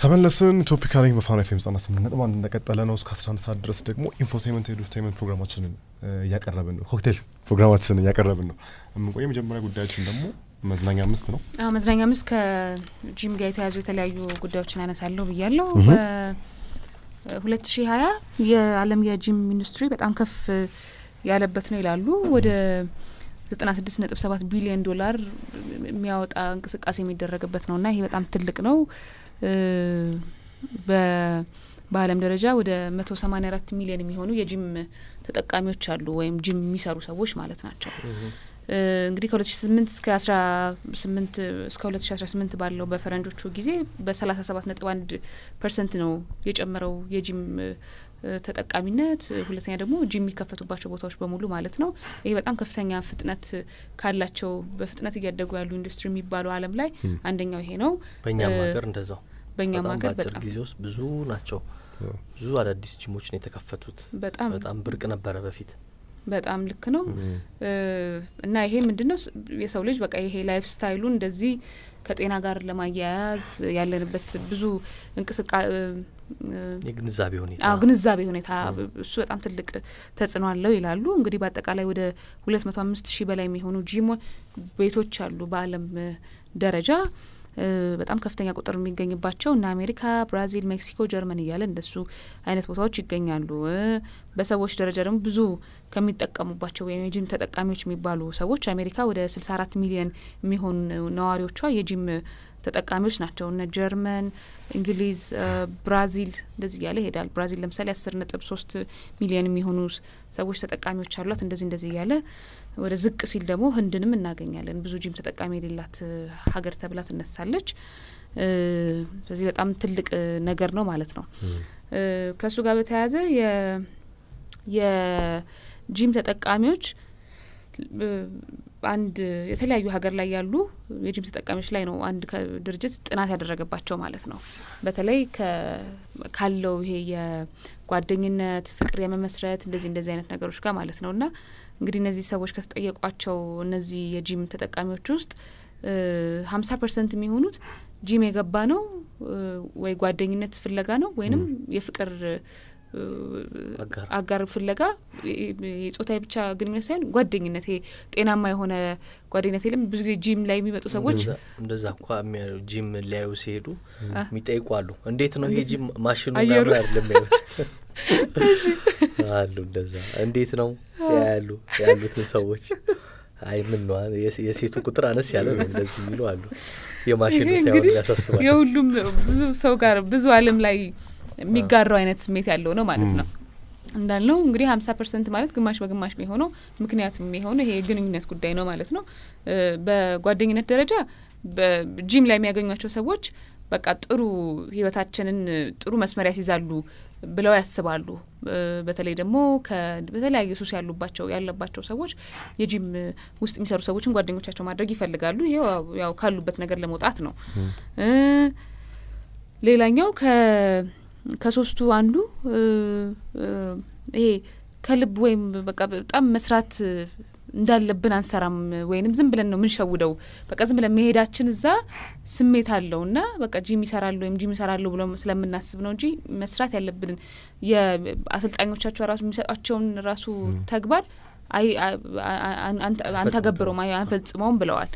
ተመለስን ኢትዮፒካሊንግ በፋና ኤፍ ኤም ዘጠና ስምንት ነጥብ አንድ እንደቀጠለ ነው። እስከ 11 ሰዓት ድረስ ደግሞ ኢንፎቴይመንት ኤዱቴይመንት uh, ፕሮግራማችንን እያቀረብን ነው። ኮክቴል ፕሮግራማችንን እያቀረብን ነው። የምንቆየ የመጀመሪያ ጉዳያችን ደግሞ መዝናኛ አምስት ነው። መዝናኛ አምስት ከጂም ጋር የተያዙ የተለያዩ ጉዳዮችን አነሳለሁ ብያለሁ። በ2020 የዓለም የጂም ኢንዱስትሪ በጣም ከፍ ያለበት ነው ይላሉ። ወደ ዘጠና ስድስት ነጥብ ሰባት ቢሊዮን ዶላር የሚያወጣ እንቅስቃሴ የሚደረግበት ነው እና ይሄ በጣም ትልቅ ነው። በዓለም ደረጃ ወደ መቶ ሰማኒያ አራት ሚሊዮን የሚሆኑ የጂም ተጠቃሚዎች አሉ ወይም ጂም የሚሰሩ ሰዎች ማለት ናቸው። እንግዲህ ከ2008 እስከ 18 እስከ 2018 ባለው በፈረንጆቹ ጊዜ በ37.1 ፐርሰንት ነው የጨመረው የጂም ተጠቃሚነት። ሁለተኛ ደግሞ ጂም የሚከፈቱባቸው ቦታዎች በሙሉ ማለት ነው። ይሄ በጣም ከፍተኛ ፍጥነት ካላቸው በፍጥነት እያደጉ ያሉ ኢንዱስትሪ የሚባሉ ዓለም ላይ አንደኛው ይሄ ነው። በእኛም ሀገር እንደዛው በእኛም ሀገር በጣም ጊዜ ውስጥ ብዙ ናቸው። ብዙ አዳዲስ ጂሞች ነው የተከፈቱት። በጣም በጣም ብርቅ ነበረ በፊት በጣም ልክ ነው። እና ይሄ ምንድን ነው የሰው ልጅ በቃ ይሄ ላይፍ ስታይሉ እንደዚህ ከጤና ጋር ለማያያዝ ያለንበት ብዙ እንቅስቃ ግንዛቤ ሁኔታ ግንዛቤ ሁኔታ እሱ በጣም ትልቅ ተጽዕኖ አለው ይላሉ። እንግዲህ በአጠቃላይ ወደ ሁለት መቶ አምስት ሺህ በላይ የሚሆኑ ጂም ቤቶች አሉ በዓለም ደረጃ በጣም ከፍተኛ ቁጥር የሚገኝባቸው እና አሜሪካ፣ ብራዚል፣ ሜክሲኮ፣ ጀርመን እያለ እንደሱ አይነት ቦታዎች ይገኛሉ። በሰዎች ደረጃ ደግሞ ብዙ ከሚጠቀሙባቸው ወይም የጂም ተጠቃሚዎች የሚባሉ ሰዎች አሜሪካ ወደ ስልሳ አራት ሚሊዮን የሚሆን ነዋሪዎቿ የጂም ተጠቃሚዎች ናቸው። እነ ጀርመን፣ እንግሊዝ፣ ብራዚል እንደዚህ እያለ ይሄዳል። ብራዚል ለምሳሌ አስር ነጥብ ሶስት ሚሊዮን የሚሆኑ ሰዎች ተጠቃሚዎች አሏት። እንደዚህ እንደዚህ እያለ ወደ ዝቅ ሲል ደግሞ ህንድንም እናገኛለን። ብዙ ጂም ተጠቃሚ የሌላት ሀገር ተብላ ትነሳለች። ስለዚህ በጣም ትልቅ ነገር ነው ማለት ነው። ከእሱ ጋር በተያያዘ የጂም ተጠቃሚዎች አንድ የተለያዩ ሀገር ላይ ያሉ የጂም ተጠቃሚዎች ላይ ነው አንድ ድርጅት ጥናት ያደረገባቸው ማለት ነው። በተለይ ካለው ይሄ የጓደኝነት ፍቅር የመመስረት እንደዚህ እንደዚህ አይነት ነገሮች ጋር ማለት ነው እና እንግዲህ እነዚህ ሰዎች ከተጠየቋቸው እነዚህ የጂም ተጠቃሚዎች ውስጥ ሀምሳ ፐርሰንት የሚሆኑት ጂም የገባ ነው ወይ ጓደኝነት ፍለጋ ነው ወይንም የፍቅር አጋር ፍለጋ የጾታ ብቻ ግንኙነት ሳይሆን ጓደኝነት ጤናማ የሆነ ጓደኝነት የለም። ብዙ ጊዜ ጂም ላይ የሚመጡ ሰዎች እንደዛ እኳ ጂም ሊያዩ ሲሄዱ የሚጠይቁ አሉ። እንዴት ነው ይሄ ጂም ማሽኑ ምናምን አይደለም ያዩት አሉ። እንደዛ እንዴት ነው ያሉ ያሉትን ሰዎች አይ ምን ነው የሴቱ ቁጥር አነስ ያለ ነው እንደዚህ የሚሉ አሉ። የማሽኑ ሳይሆን ያሳስባል። የሁሉም ብዙ ሰው ጋር ብዙ አለም ላይ የሚጋራው አይነት ስሜት ያለው ነው ማለት ነው። እንዳልነው እንግዲህ ሀምሳ ፐርሰንት ማለት ግማሽ በግማሽ የሚሆነው ምክንያቱም የሚሆነው ይሄ የግንኙነት ጉዳይ ነው ማለት ነው። በጓደኝነት ደረጃ በጂም ላይ የሚያገኟቸው ሰዎች በቃ ጥሩ ህይወታችንን ጥሩ መስመር ያስይዛሉ ብለው ያስባሉ። በተለይ ደግሞ በተለያየ ሱስ ያሉባቸው ያለባቸው ሰዎች የጂም ውስጥ የሚሰሩ ሰዎችን ጓደኞቻቸው ማድረግ ይፈልጋሉ። ይሄ ያው ካሉበት ነገር ለመውጣት ነው። ሌላኛው ከ ከሶስቱ አንዱ ይሄ ከልብ ወይም በቃ በጣም መስራት እንዳለብን አንሰራም፣ ወይንም ዝም ብለን ነው የምንሸውደው። በቃ ዝም ብለን መሄዳችን እዛ ስሜት አለው እና በቃ ጂም ይሰራሉ ወይም ጂም ይሰራሉ ብሎ ስለምናስብ ነው እንጂ መስራት ያለብንን የአሰልጣኞቻቸው ራሱ የሚሰጧቸውን ራሱ ተግባር አንተገብረውም፣ አንፈጽመውም ብለዋል።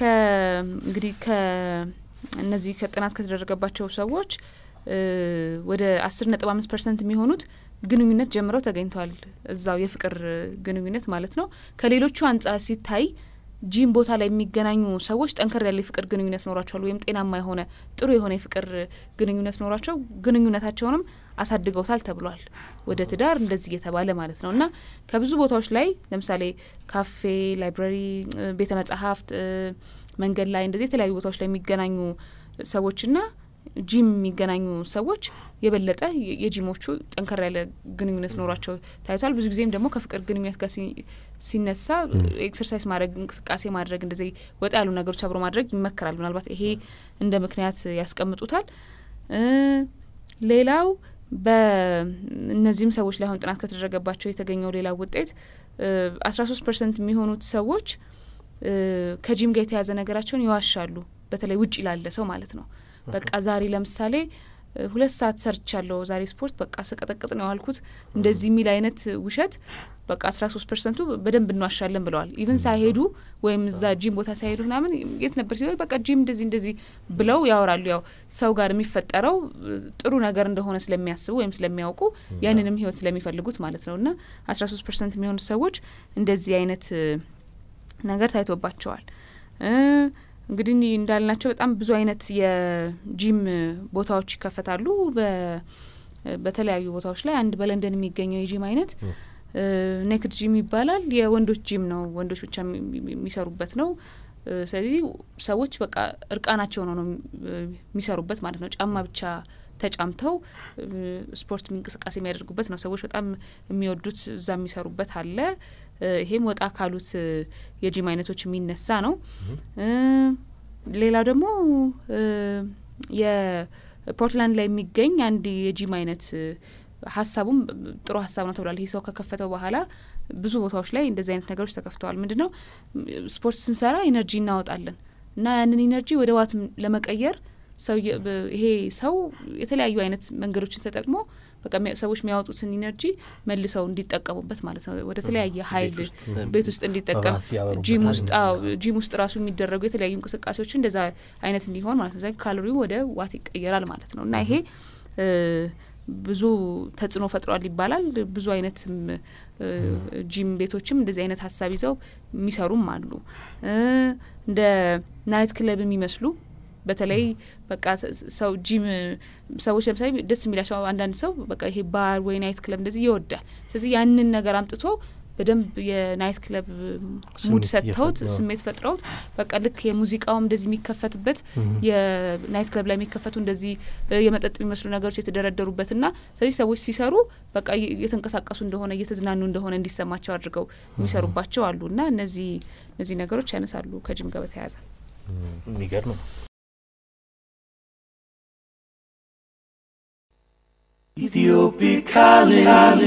ከእንግዲህ እነዚህ ከጥናት ከተደረገባቸው ሰዎች ወደ አስር ነጥብ አምስት ፐርሰንት የሚሆኑት ግንኙነት ጀምረው ተገኝተዋል። እዛው የፍቅር ግንኙነት ማለት ነው። ከሌሎቹ አንጻር ሲታይ ጂም ቦታ ላይ የሚገናኙ ሰዎች ጠንከር ያለ የፍቅር ግንኙነት ኖሯቸዋል ወይም ጤናማ የሆነ ጥሩ የሆነ የፍቅር ግንኙነት ኖሯቸው ግንኙነታቸውንም አሳድገውታል ተብሏል። ወደ ትዳር እንደዚህ እየተባለ ማለት ነው እና ከብዙ ቦታዎች ላይ ለምሳሌ ካፌ፣ ላይብራሪ፣ ቤተ መጻሕፍት፣ መንገድ ላይ እንደዚህ የተለያዩ ቦታዎች ላይ የሚገናኙ ሰዎችና ጂም የሚገናኙ ሰዎች የበለጠ የጂሞቹ ጠንከር ያለ ግንኙነት ኖሯቸው ታይቷል። ብዙ ጊዜም ደግሞ ከፍቅር ግንኙነት ጋር ሲነሳ ኤክሰርሳይዝ ማድረግ፣ እንቅስቃሴ ማድረግ፣ እንደዚህ ወጣ ያሉ ነገሮች አብሮ ማድረግ ይመከራል። ምናልባት ይሄ እንደ ምክንያት ያስቀምጡታል። ሌላው በእነዚህም ሰዎች ላይ አሁን ጥናት ከተደረገባቸው የተገኘው ሌላው ውጤት አስራ ሶስት ፐርሰንት የሚሆኑት ሰዎች ከጂም ጋር የተያዘ ነገራቸውን ይዋሻሉ። በተለይ ውጭ ላለ ሰው ማለት ነው በቃ ዛሬ ለምሳሌ ሁለት ሰዓት ሰርቻለሁ ዛሬ ስፖርት በቃ ስቀጠቅጥ ነው ያልኩት እንደዚህ የሚል አይነት ውሸት በቃ አስራ ሶስት ፐርሰንቱ በደንብ እንዋሻለን ብለዋል። ኢቨን ሳይሄዱ ወይም እዛ ጂም ቦታ ሳይሄዱ ምናምን የት ነበር ሲሆ በቃ ጂም እንደዚህ እንደዚህ ብለው ያወራሉ። ያው ሰው ጋር የሚፈጠረው ጥሩ ነገር እንደሆነ ስለሚያስቡ ወይም ስለሚያውቁ ያንንም ህይወት ስለሚፈልጉት ማለት ነው እና አስራ ሶስት ፐርሰንት የሚሆኑ ሰዎች እንደዚህ አይነት ነገር ታይቶባቸዋል። እንግዲህ እንዳልናቸው በጣም ብዙ አይነት የጂም ቦታዎች ይከፈታሉ። በተለያዩ ቦታዎች ላይ አንድ በለንደን የሚገኘው የጂም አይነት ኔክድ ጂም ይባላል። የወንዶች ጂም ነው፣ ወንዶች ብቻ የሚሰሩበት ነው። ስለዚህ ሰዎች በቃ ነው ነው የሚሰሩበት ማለት ነው። ጫማ ብቻ ተጫምተው ስፖርት እንቅስቃሴ የሚያደርጉበት ነው። ሰዎች በጣም የሚወዱት እዛ የሚሰሩበት አለ። ይሄም ወጣ ካሉት የጂም አይነቶች የሚነሳ ነው። ሌላው ደግሞ የፖርትላንድ ላይ የሚገኝ አንድ የጂም አይነት ሀሳቡም ጥሩ ሀሳብ ነው ተብሏል። ይህ ሰው ከከፈተው በኋላ ብዙ ቦታዎች ላይ እንደዚህ አይነት ነገሮች ተከፍተዋል። ምንድን ነው ስፖርት ስንሰራ ኢነርጂ እናወጣለን እና ያንን ኢነርጂ ወደ ዋት ለመቀየር ሰው ይሄ ሰው የተለያዩ አይነት መንገዶችን ተጠቅሞ በቃ ሰዎች የሚያወጡትን ኢነርጂ መልሰው እንዲጠቀሙበት ማለት ነው። ወደ ተለያየ ሀይል ቤት ውስጥ እንዲጠቀም ጂም ውስጥ ጂም ውስጥ ራሱ የሚደረጉ የተለያዩ እንቅስቃሴዎች እንደዛ አይነት እንዲሆን ማለት ነው። ካሎሪው ወደ ዋት ይቀየራል ማለት ነው እና ይሄ ብዙ ተጽዕኖ ፈጥሯል ይባላል። ብዙ አይነት ጂም ቤቶችም እንደዚህ አይነት ሀሳብ ይዘው የሚሰሩም አሉ። እንደ ናይት ክለብ የሚመስሉ በተለይ በቃ ሰው ጂም ሰዎች ለምሳሌ ደስ የሚላቸው አንዳንድ ሰው በቃ ይሄ ባር ወይ ናይት ክለብ እንደዚህ ይወዳል። ስለዚህ ያንን ነገር አምጥቶ በደንብ የናይት ክለብ ሙድ ሰጥተውት ስሜት ፈጥረውት በቃ ልክ የሙዚቃውም እንደዚህ የሚከፈትበት የናይት ክለብ ላይ የሚከፈቱ እንደዚህ የመጠጥ የሚመስሉ ነገሮች የተደረደሩበትና ስለዚህ ሰዎች ሲሰሩ በቃ እየተንቀሳቀሱ እንደሆነ እየተዝናኑ እንደሆነ እንዲሰማቸው አድርገው የሚሰሩባቸው አሉ እና እነዚህ እነዚህ ነገሮች ያነሳሉ ከጅም ጋር በተያያዘ የሚገርም ነው። Ethiopic calling.